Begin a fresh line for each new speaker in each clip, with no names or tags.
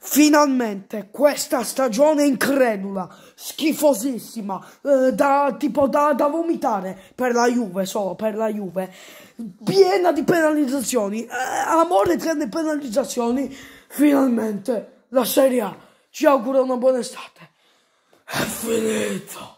Finalmente questa stagione incredula, schifosissima, eh, da, tipo da, da, vomitare per la Juve, solo per la Juve, piena di penalizzazioni, eh, amore tra le penalizzazioni, finalmente la Serie A ci augura una buona estate. È finito.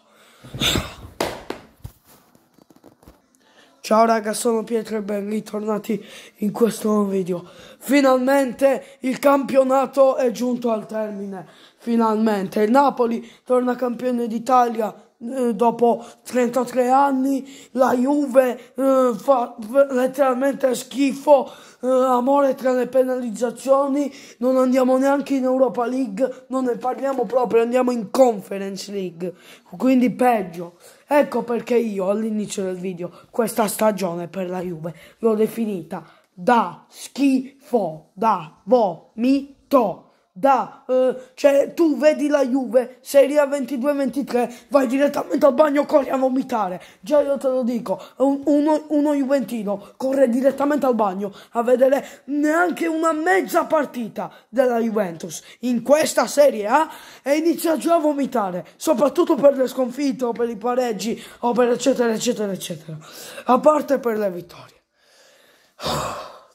Ciao raga, sono Pietro e ben ritornati in questo nuovo video. Finalmente il campionato è giunto al termine. Finalmente il Napoli torna campione d'Italia eh, dopo 33 anni, la Juve eh, fa letteralmente schifo, eh, amore tra le penalizzazioni, non andiamo neanche in Europa League, non ne parliamo proprio, andiamo in Conference League, quindi peggio. Ecco perché io all'inizio del video questa stagione per la Juve l'ho definita da schifo, da vomito da, eh, cioè tu vedi la Juve, Serie 22-23, vai direttamente al bagno, corri a vomitare. Già io te lo dico, un, uno, uno Juventino corre direttamente al bagno a vedere neanche una mezza partita della Juventus in questa Serie A e inizia già a vomitare, soprattutto per le sconfitte o per i pareggi o per eccetera eccetera eccetera, a parte per le vittorie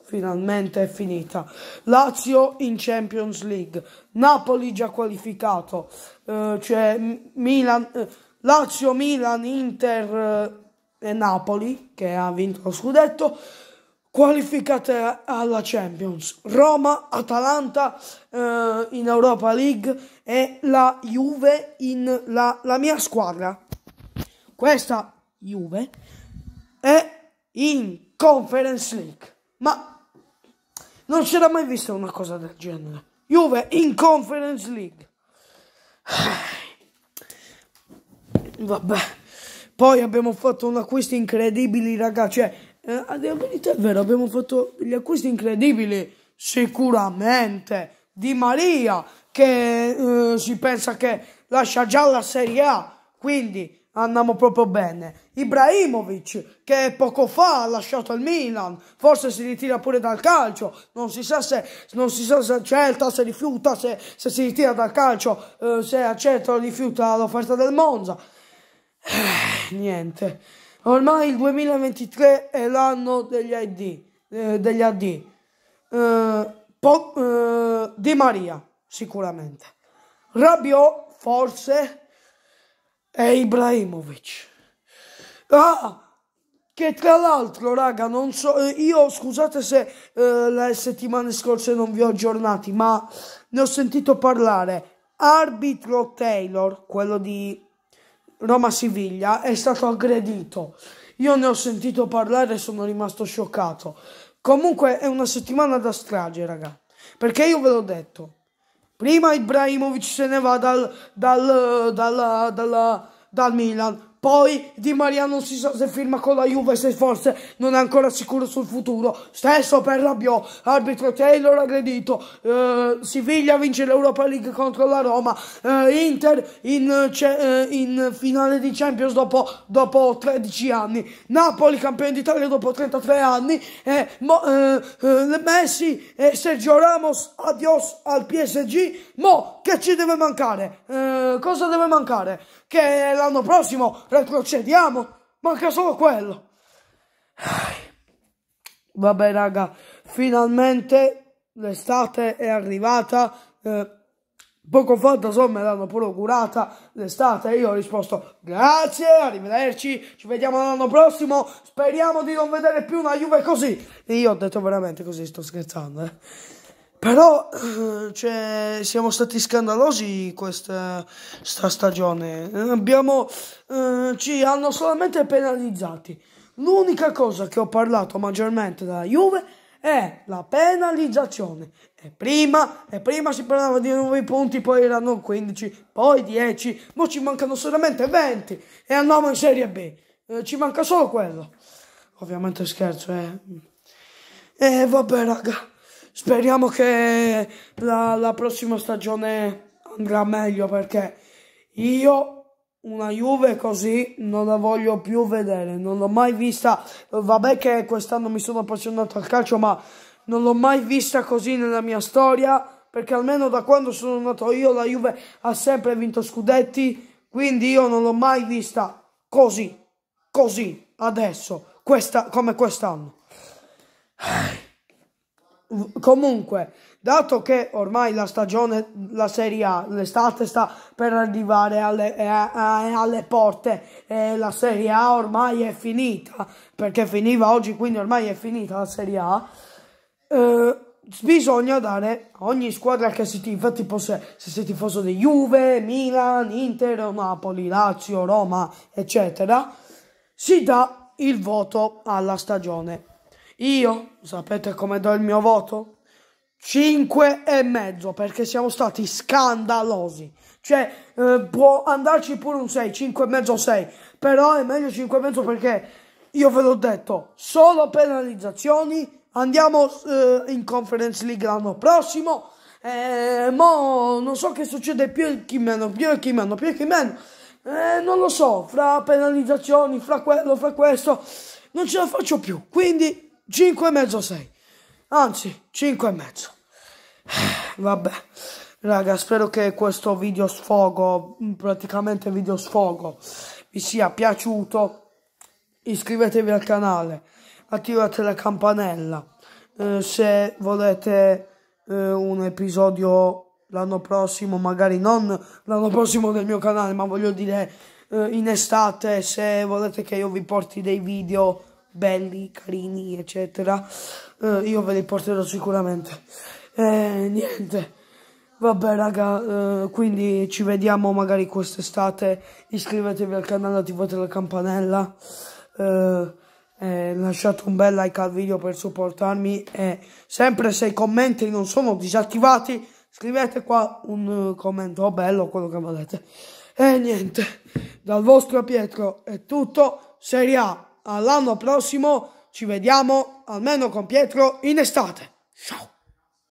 finalmente è finita. Lazio in Champions League, Napoli già qualificato, eh, cioè Milan, eh, Lazio, Milan, Inter eh, e Napoli che ha vinto lo scudetto qualificate alla Champions. Roma, Atalanta eh, in Europa League e la Juve in la, la mia squadra. Questa Juve è in Conference League. Ma non c'era mai vista una cosa del genere. Juve in Conference League. Vabbè. Poi abbiamo fatto un acquisto incredibile, ragazzi. Cioè, eh, è vero, abbiamo fatto degli acquisti incredibili. Sicuramente. Di Maria, che eh, si pensa che lascia già la Serie A. Quindi andiamo proprio bene. Ibrahimovic che poco fa ha lasciato il Milan, forse si ritira pure dal calcio, non si sa se, non si sa se accetta, se rifiuta, se, se si ritira dal calcio, eh, se accetta o rifiuta l'offerta del Monza. Eh, niente, ormai il 2023 è l'anno degli AD. Eh, degli AD. Eh, po- eh, di Maria, sicuramente. Rabiot, forse è Ibrahimovic. Ah! Che tra l'altro, raga, non so, eh, io scusate se eh, le settimane scorse non vi ho aggiornati, ma ne ho sentito parlare. Arbitro Taylor, quello di Roma-Siviglia, è stato aggredito. Io ne ho sentito parlare e sono rimasto scioccato. Comunque è una settimana da strage, raga. Perché io ve l'ho detto, prima Ibrahimovic se ne va dal, dal, dal, dalla, dal Milan, poi Di Maria non si sa se firma con la Juve, se forse non è ancora sicuro sul futuro. Stesso per Rabiot, arbitro Taylor aggredito. Eh, Siviglia vince l'Europa League contro la Roma. Eh, Inter in, eh, in, finale di Champions dopo, dopo, 13 anni. Napoli campione d'Italia dopo 33 anni. Mo, eh, eh, Messi e Sergio Ramos, adios al PSG. Mo, che ci deve mancare? Eh, cosa deve mancare? che l'anno prossimo retrocediamo. Manca solo quello. Vabbè, raga, finalmente l'estate è arrivata. Eh, poco fa, da so, me l'hanno procurata augurata l'estate. Io ho risposto: Grazie, arrivederci. Ci vediamo l'anno prossimo. Speriamo di non vedere più una Juve così. E io ho detto veramente così, sto scherzando. Eh. Però eh, cioè, siamo stati scandalosi questa stagione. Abbiamo, eh, ci hanno solamente penalizzati. L'unica cosa che ho parlato maggiormente della Juve è la penalizzazione. E prima, e prima si parlava di 9 punti, poi erano 15, poi 10, ma ci mancano solamente 20 e andiamo in Serie B. Eh, ci manca solo quello. Ovviamente scherzo, eh. E eh, vabbè, raga. Speriamo che la, la prossima stagione andrà meglio perché io una Juve così non la voglio più vedere, non l'ho mai vista, vabbè che quest'anno mi sono appassionato al calcio, ma non l'ho mai vista così nella mia storia, perché almeno da quando sono nato io la Juve ha sempre vinto scudetti, quindi io non l'ho mai vista così, così, adesso, questa, come quest'anno comunque, dato che ormai la stagione, la Serie A, l'estate sta per arrivare alle, eh, eh alle porte eh, la Serie A ormai è finita, perché finiva oggi, quindi ormai è finita la Serie A, eh, bisogna dare a ogni squadra che si tifa, tipo se, se sei tifoso di Juve, Milan, Inter, Napoli, Lazio, Roma, eccetera, si dà il voto alla stagione io, sapete come do il mio voto? 5 e mezzo perché siamo stati scandalosi. Cioè, eh, può andarci pure un 6, 5 e mezzo 6, però è meglio 5 e mezzo perché io ve l'ho detto, solo penalizzazioni, andiamo eh, in Conference League l'anno prossimo. Eh, mo non so che succede più e chi meno, più e chi meno, più e chi meno. Eh, non lo so, fra penalizzazioni, fra quello, fra questo, non ce la faccio più. Quindi 5 e mezzo 6 anzi 5 e mezzo vabbè raga spero che questo video sfogo mm, praticamente video sfogo vi sia piaciuto iscrivetevi al canale attivate la campanella eh, se volete eh, un episodio l'anno prossimo magari non l'anno prossimo del mio canale ma voglio dire eh, in estate se volete che io vi porti dei video belli, carini, eccetera. Eh, io ve li porterò sicuramente. Eh, niente. Vabbè raga, eh, quindi ci vediamo magari quest'estate. Iscrivetevi al canale, attivate la campanella. Eh, lasciate un bel like al video per supportarmi. E sempre se i commenti non sono disattivati, scrivete qua un eh, commento bello, quello che volete. E niente, dal vostro Pietro è tutto. Serie A. All'anno prossimo ci vediamo almeno con Pietro in estate. Ciao!